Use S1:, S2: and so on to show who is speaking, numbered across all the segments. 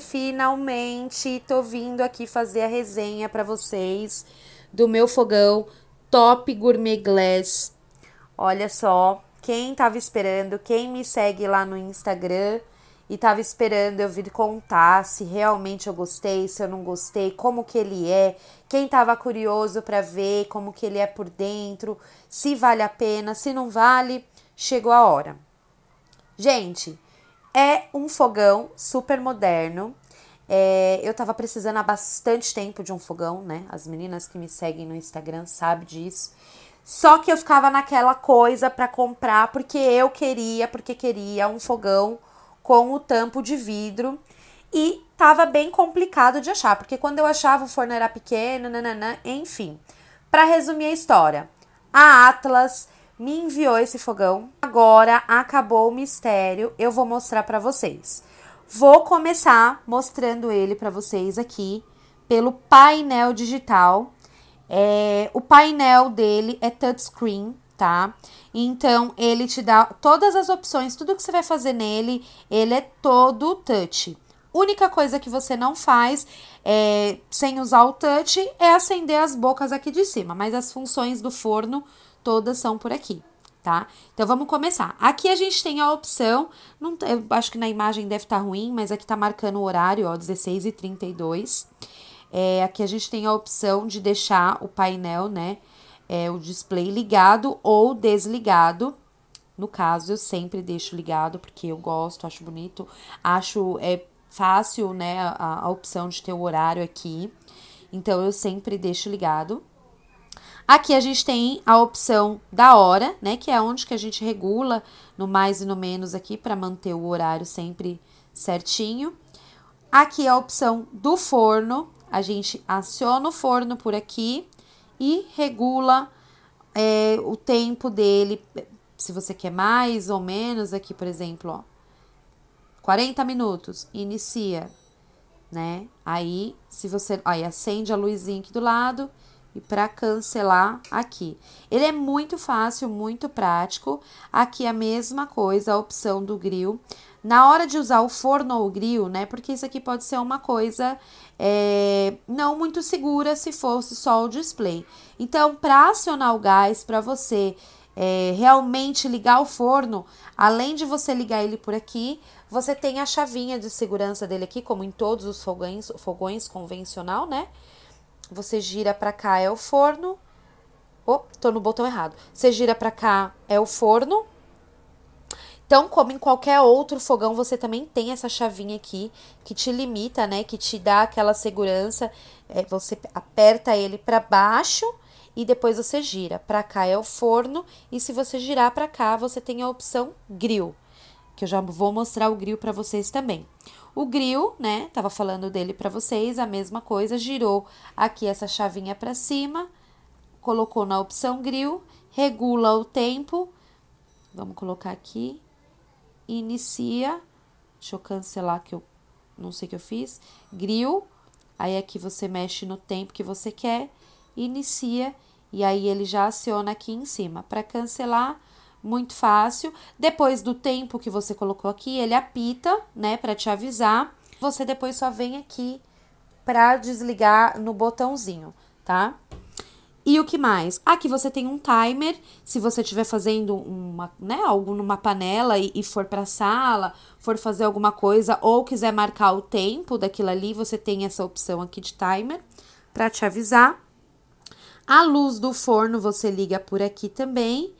S1: finalmente tô vindo aqui fazer a resenha para vocês do meu fogão Top Gourmet Glass. Olha só, quem tava esperando, quem me segue lá no Instagram e tava esperando eu vir contar se realmente eu gostei, se eu não gostei, como que ele é, quem tava curioso para ver como que ele é por dentro, se vale a pena, se não vale, chegou a hora. Gente, é um fogão super moderno. É, eu tava precisando há bastante tempo de um fogão, né? As meninas que me seguem no Instagram sabem disso. Só que eu ficava naquela coisa para comprar porque eu queria, porque queria um fogão com o tampo de vidro e tava bem complicado de achar, porque quando eu achava o forno era pequeno, nananã, enfim. Para resumir a história, a Atlas me enviou esse fogão. Agora acabou o mistério, eu vou mostrar para vocês. Vou começar mostrando ele para vocês aqui pelo painel digital. É, o painel dele é touchscreen, tá? Então ele te dá todas as opções, tudo que você vai fazer nele, ele é todo touch. Única coisa que você não faz é, sem usar o touch é acender as bocas aqui de cima, mas as funções do forno todas são por aqui, tá? Então vamos começar. Aqui a gente tem a opção, não, eu acho que na imagem deve estar tá ruim, mas aqui tá marcando o horário, ó, 16 e 32. É, aqui a gente tem a opção de deixar o painel, né, é, o display ligado ou desligado. No caso, eu sempre deixo ligado, porque eu gosto, acho bonito, acho é, fácil, né, a, a opção de ter o horário aqui. Então, eu sempre deixo ligado. Aqui a gente tem a opção da hora, né, que é onde que a gente regula no mais e no menos aqui para manter o horário sempre certinho. Aqui é a opção do forno, a gente aciona o forno por aqui e regula é, o tempo dele, se você quer mais ou menos aqui, por exemplo, ó, 40 minutos, inicia, né? Aí, se você, aí acende a luzinha aqui do lado e para cancelar aqui. Ele é muito fácil, muito prático. Aqui é a mesma coisa, a opção do grill. Na hora de usar o forno ou o grill, né? Porque isso aqui pode ser uma coisa é, não muito segura se fosse só o display. Então, para acionar o gás, para você é, realmente ligar o forno, além de você ligar ele por aqui, você tem a chavinha de segurança dele aqui, como em todos os fogões, fogões convencional, né? Você gira para cá é o forno. Oh, tô no botão errado. Você gira para cá é o forno. Então, como em qualquer outro fogão, você também tem essa chavinha aqui que te limita, né? Que te dá aquela segurança. É, você aperta ele para baixo e depois você gira. Para cá é o forno e se você girar para cá, você tem a opção grill que eu já vou mostrar o grill para vocês também. O grill, né, tava falando dele para vocês, a mesma coisa, girou aqui essa chavinha para cima, colocou na opção grill, regula o tempo, vamos colocar aqui, inicia, deixa eu cancelar que eu não sei o que eu fiz, grill, aí aqui você mexe no tempo que você quer, inicia e aí ele já aciona aqui em cima. Para cancelar, muito fácil. Depois do tempo que você colocou aqui, ele apita, né, para te avisar. Você depois só vem aqui para desligar no botãozinho, tá? E o que mais? Aqui você tem um timer, se você estiver fazendo uma, né, algo numa panela e, e for para a sala, for fazer alguma coisa ou quiser marcar o tempo daquilo ali, você tem essa opção aqui de timer para te avisar. A luz do forno você liga por aqui também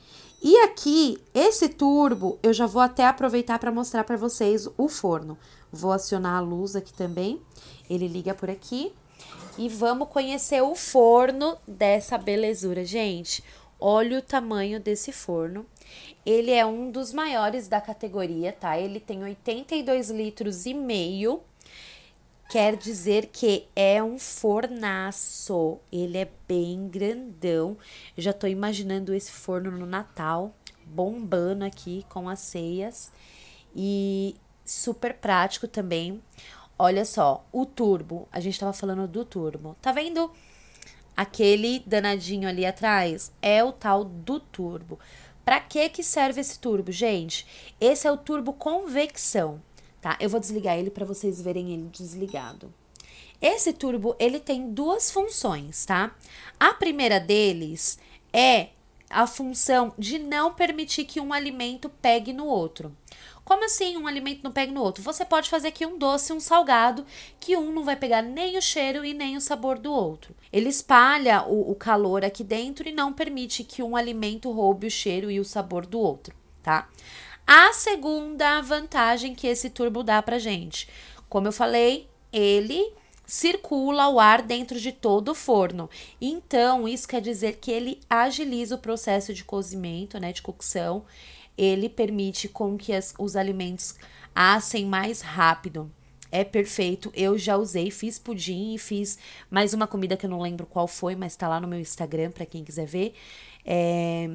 S1: e aqui, esse turbo, eu já vou até aproveitar para mostrar para vocês o forno. Vou acionar a luz aqui também, ele liga por aqui. E vamos conhecer o forno dessa belezura, gente. Olha o tamanho desse forno. Ele é um dos maiores da categoria, tá? Ele tem 82 litros e meio quer dizer que é um fornaço. Ele é bem grandão. Eu já tô imaginando esse forno no Natal, bombando aqui com as ceias. E super prático também. Olha só, o turbo. A gente tava falando do turbo. Tá vendo? Aquele danadinho ali atrás é o tal do turbo. Para que que serve esse turbo, gente? Esse é o turbo convecção tá? Eu vou desligar ele para vocês verem ele desligado. Esse turbo, ele tem duas funções, tá? A primeira deles é a função de não permitir que um alimento pegue no outro. Como assim um alimento não pega no outro? Você pode fazer aqui um doce um salgado, que um não vai pegar nem o cheiro e nem o sabor do outro. Ele espalha o, o calor aqui dentro e não permite que um alimento roube o cheiro e o sabor do outro, tá? A segunda vantagem que esse turbo dá pra gente, como eu falei, ele circula o ar dentro de todo o forno. Então, isso quer dizer que ele agiliza o processo de cozimento, né, de cocção. Ele permite com que as, os alimentos assem mais rápido. É perfeito. Eu já usei, fiz pudim e fiz mais uma comida que eu não lembro qual foi, mas tá lá no meu Instagram para quem quiser ver. É,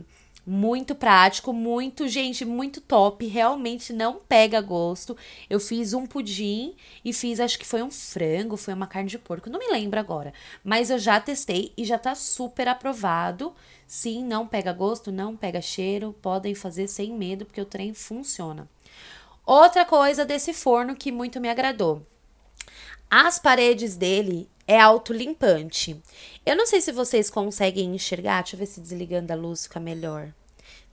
S1: muito prático, muito, gente, muito top. Realmente não pega gosto. Eu fiz um pudim e fiz, acho que foi um frango, foi uma carne de porco, não me lembro agora. Mas eu já testei e já tá super aprovado. Sim, não pega gosto, não pega cheiro. Podem fazer sem medo, porque o trem funciona. Outra coisa desse forno que muito me agradou. As paredes dele é autolimpante. Eu não sei se vocês conseguem enxergar. Deixa eu ver se desligando a luz fica melhor.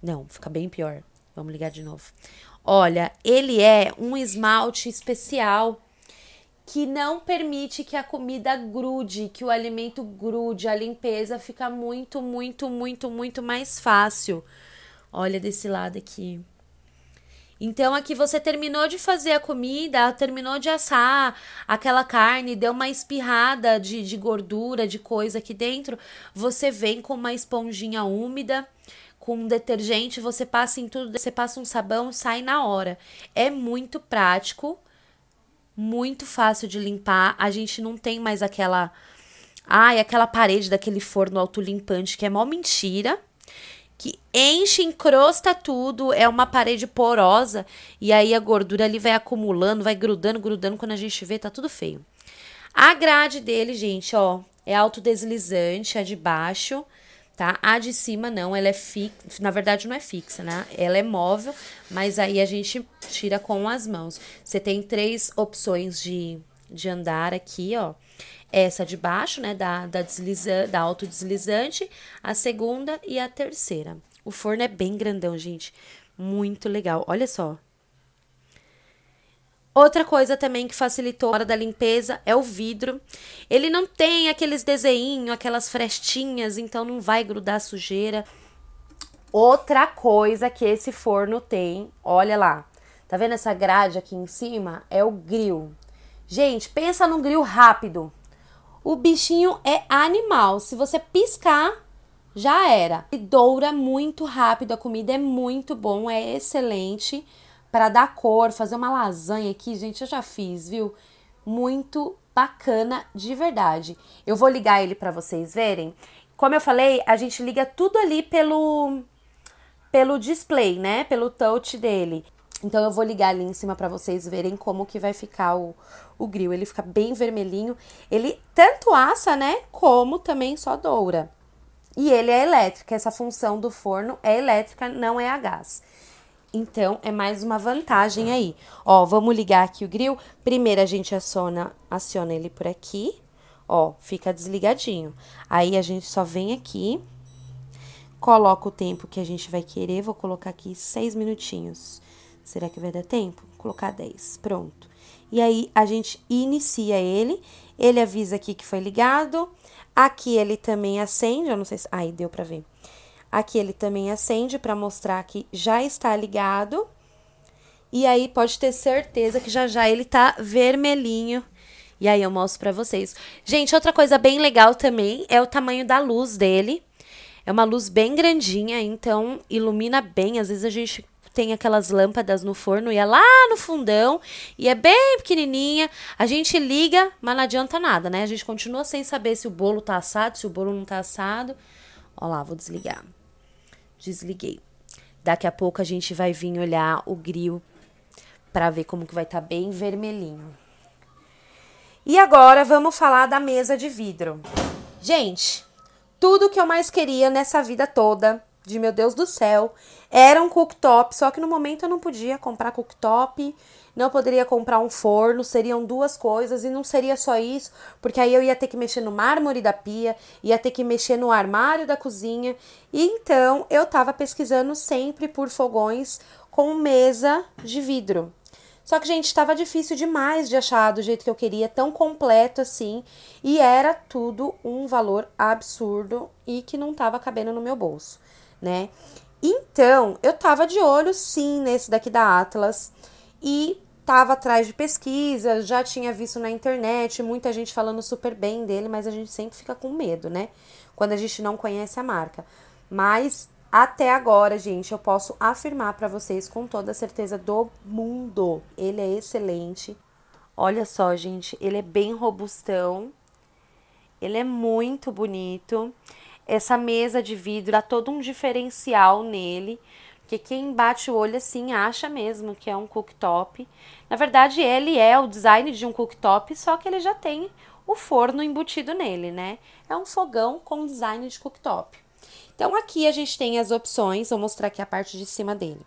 S1: Não, fica bem pior. Vamos ligar de novo. Olha, ele é um esmalte especial que não permite que a comida grude, que o alimento grude, a limpeza fica muito, muito, muito, muito mais fácil. Olha desse lado aqui. Então aqui você terminou de fazer a comida, terminou de assar aquela carne, deu uma espirrada de, de gordura, de coisa aqui dentro. Você vem com uma esponjinha úmida com um detergente, você passa em tudo, você passa um sabão, sai na hora. É muito prático, muito fácil de limpar. A gente não tem mais aquela ai, aquela parede daquele forno autolimpante que é mó mentira, que enche, encrosta tudo, é uma parede porosa e aí a gordura ali vai acumulando, vai grudando, grudando, quando a gente vê tá tudo feio. A grade dele, gente, ó, é autodeslizante, a é de baixo tá? A de cima não, ela é fixa, na verdade não é fixa, né? Ela é móvel, mas aí a gente tira com as mãos. Você tem três opções de, de andar aqui, ó. Essa de baixo, né, da, da, desliza, da autodeslizante, a segunda e a terceira. O forno é bem grandão, gente. Muito legal. Olha só, Outra coisa também que facilitou a hora da limpeza é o vidro. Ele não tem aqueles desenhos, aquelas frestinhas, então não vai grudar sujeira. Outra coisa que esse forno tem, olha lá. Tá vendo essa grade aqui em cima? É o grill. Gente, pensa num grill rápido. O bichinho é animal. Se você piscar, já era. E doura muito rápido, a comida é muito bom, é excelente para dar cor, fazer uma lasanha aqui, gente, eu já fiz, viu? Muito bacana de verdade. Eu vou ligar ele para vocês verem. Como eu falei, a gente liga tudo ali pelo pelo display, né? Pelo touch dele. Então eu vou ligar ali em cima para vocês verem como que vai ficar o, o grill. Ele fica bem vermelhinho. Ele tanto assa, né? Como também só doura. E ele é elétrico. Essa função do forno é elétrica, não é a gás. Então, é mais uma vantagem aí. Ó, vamos ligar aqui o grill. Primeiro, a gente aciona, aciona ele por aqui. Ó, fica desligadinho. Aí, a gente só vem aqui. Coloca o tempo que a gente vai querer. Vou colocar aqui seis minutinhos. Será que vai dar tempo? Vou colocar dez. Pronto. E aí, a gente inicia ele. Ele avisa aqui que foi ligado. Aqui, ele também acende. Eu não sei se... Aí, deu pra ver. Aqui ele também acende para mostrar que já está ligado. E aí pode ter certeza que já já ele tá vermelhinho. E aí eu mostro para vocês. Gente, outra coisa bem legal também é o tamanho da luz dele. É uma luz bem grandinha, então ilumina bem. Às vezes a gente tem aquelas lâmpadas no forno e é lá no fundão e é bem pequenininha. A gente liga, mas não adianta nada, né? A gente continua sem saber se o bolo tá assado, se o bolo não tá assado. Ó lá, vou desligar. Desliguei. Daqui a pouco a gente vai vir olhar o grill para ver como que vai estar tá bem vermelhinho. E agora vamos falar da mesa de vidro. Gente, tudo que eu mais queria nessa vida toda, de meu Deus do céu, era um cooktop, só que no momento eu não podia comprar cooktop não poderia comprar um forno, seriam duas coisas e não seria só isso, porque aí eu ia ter que mexer no mármore da pia, ia ter que mexer no armário da cozinha. E então eu tava pesquisando sempre por fogões com mesa de vidro. Só que, gente, estava difícil demais de achar do jeito que eu queria, tão completo assim. E era tudo um valor absurdo e que não tava cabendo no meu bolso, né? Então, eu tava de olho sim nesse daqui da Atlas. E estava atrás de pesquisas, já tinha visto na internet muita gente falando super bem dele, mas a gente sempre fica com medo, né? Quando a gente não conhece a marca. Mas até agora, gente, eu posso afirmar para vocês com toda a certeza do mundo, ele é excelente. Olha só, gente, ele é bem robustão. Ele é muito bonito. Essa mesa de vidro dá todo um diferencial nele. Porque quem bate o olho assim acha mesmo que é um cooktop. Na verdade, ele é o design de um cooktop, só que ele já tem o forno embutido nele, né? É um fogão com design de cooktop. Então, aqui a gente tem as opções, vou mostrar aqui a parte de cima dele.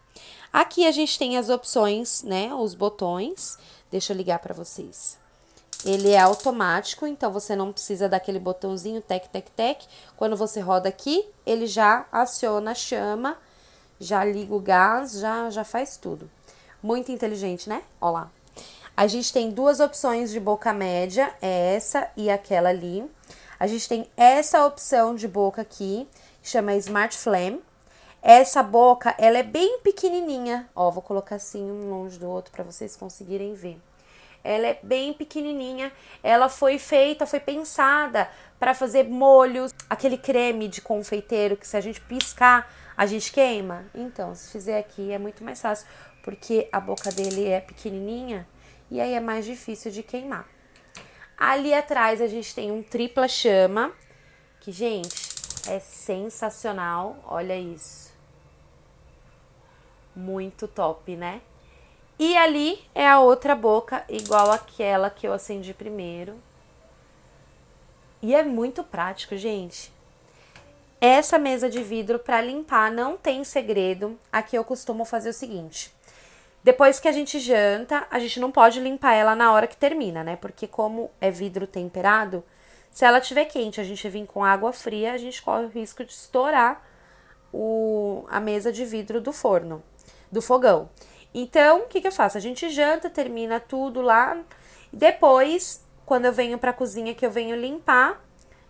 S1: Aqui a gente tem as opções, né? Os botões. Deixa eu ligar para vocês. Ele é automático, então você não precisa daquele botãozinho tec, tec, tec. Quando você roda aqui, ele já aciona a chama já liga o gás, já, já faz tudo. Muito inteligente, né? olá lá. A gente tem duas opções de boca média, é essa e aquela ali. A gente tem essa opção de boca aqui, que chama Smart Flame. Essa boca, ela é bem pequenininha. Ó, vou colocar assim um longe do outro para vocês conseguirem ver. Ela é bem pequenininha. Ela foi feita, foi pensada para fazer molhos, aquele creme de confeiteiro que se a gente piscar, a gente queima? Então, se fizer aqui é muito mais fácil, porque a boca dele é pequenininha e aí é mais difícil de queimar. Ali atrás a gente tem um tripla chama, que, gente, é sensacional. Olha isso. Muito top, né? E ali é a outra boca, igual aquela que eu acendi primeiro. E é muito prático, gente. Essa mesa de vidro para limpar não tem segredo. Aqui eu costumo fazer o seguinte: depois que a gente janta, a gente não pode limpar ela na hora que termina, né? Porque como é vidro temperado, se ela tiver quente, a gente vir com água fria, a gente corre o risco de estourar o, a mesa de vidro do forno, do fogão. Então, o que, que eu faço? A gente janta, termina tudo lá. Depois, quando eu venho para a cozinha, que eu venho limpar,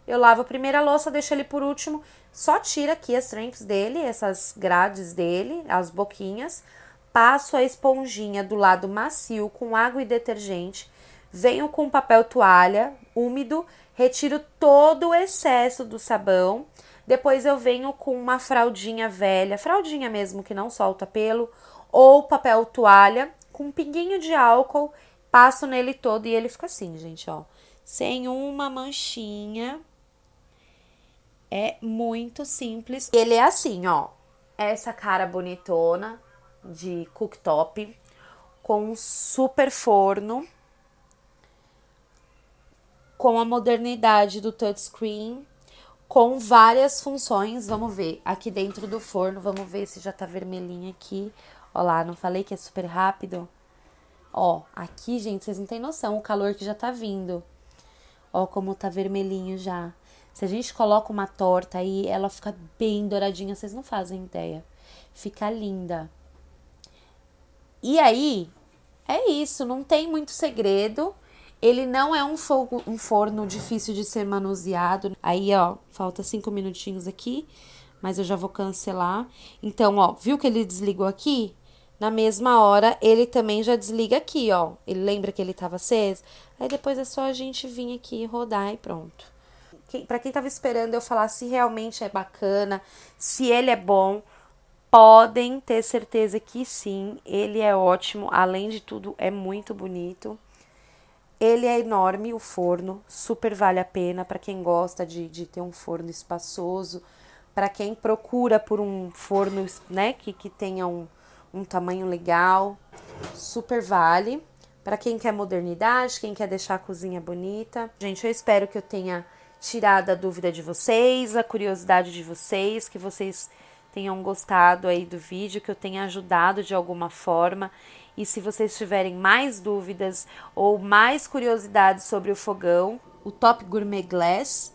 S1: eu lavo a primeira louça, deixo ele por último. Só tira aqui as tremps dele, essas grades dele, as boquinhas. Passo a esponjinha do lado macio com água e detergente. Venho com papel toalha úmido, retiro todo o excesso do sabão. Depois eu venho com uma fraldinha velha, fraldinha mesmo que não solta pelo, ou papel toalha com um pinguinho de álcool, passo nele todo e ele fica assim, gente, ó, sem uma manchinha. É muito simples. Ele é assim, ó. Essa cara bonitona de cooktop com super forno com a modernidade do touchscreen, com várias funções. Vamos ver aqui dentro do forno, vamos ver se já tá vermelhinho aqui. Ó lá, não falei que é super rápido? Ó, aqui, gente, vocês não têm noção o calor que já tá vindo. Ó como tá vermelhinho já. Se a gente coloca uma torta aí, ela fica bem douradinha, vocês não fazem ideia. Fica linda. E aí, é isso, não tem muito segredo. Ele não é um, fogo, um forno difícil de ser manuseado. Aí, ó, falta cinco minutinhos aqui, mas eu já vou cancelar. Então, ó, viu que ele desligou aqui? Na mesma hora, ele também já desliga aqui, ó. Ele lembra que ele tava aceso? Aí depois é só a gente vir aqui rodar e pronto para quem estava esperando eu falar se realmente é bacana, se ele é bom, podem ter certeza que sim, ele é ótimo, além de tudo é muito bonito. Ele é enorme o forno, super vale a pena para quem gosta de, de ter um forno espaçoso, para quem procura por um forno, né, que, que tenha um, um tamanho legal, super vale. Para quem quer modernidade, quem quer deixar a cozinha bonita. Gente, eu espero que eu tenha tirar da dúvida de vocês, a curiosidade de vocês, que vocês tenham gostado aí do vídeo, que eu tenha ajudado de alguma forma. E se vocês tiverem mais dúvidas ou mais curiosidades sobre o fogão, o Top Gourmet Glass,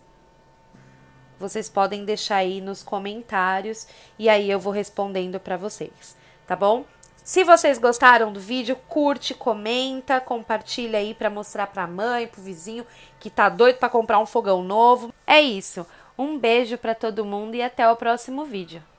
S1: vocês podem deixar aí nos comentários e aí eu vou respondendo para vocês, tá bom? Se vocês gostaram do vídeo, curte, comenta, compartilha aí para mostrar para a mãe, para o vizinho que tá doido para comprar um fogão novo. É isso. Um beijo para todo mundo e até o próximo vídeo.